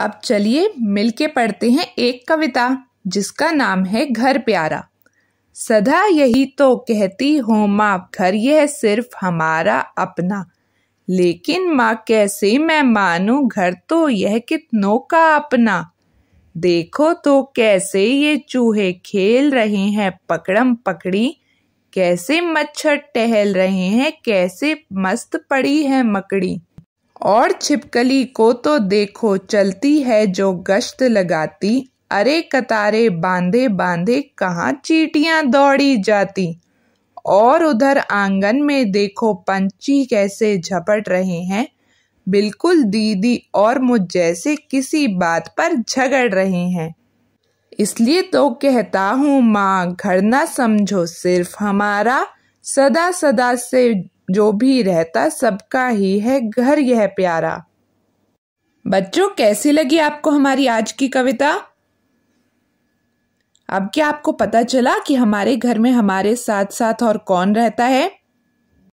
अब चलिए मिलके पढ़ते हैं एक कविता जिसका नाम है घर प्यारा सदा यही तो कहती हो माँ घर यह सिर्फ हमारा अपना लेकिन माँ कैसे मैं मानू घर तो यह कितनों का अपना देखो तो कैसे ये चूहे खेल रहे हैं पकड़म पकड़ी कैसे मच्छर टहल रहे हैं कैसे मस्त पड़ी है मकड़ी और छिपकली को तो देखो चलती है जो गश्त लगाती अरे कतारे बांधे बांधे कहाँ चीटियाँ दौड़ी जाती और उधर आंगन में देखो पंछी कैसे झपट रहे हैं बिल्कुल दीदी और मुझ जैसे किसी बात पर झगड़ रहे हैं इसलिए तो कहता हूँ माँ घर ना समझो सिर्फ हमारा सदा सदा से जो भी रहता सबका ही है घर यह प्यारा बच्चों कैसी लगी आपको हमारी आज की कविता अब क्या आपको पता चला कि हमारे घर में हमारे साथ साथ और कौन रहता है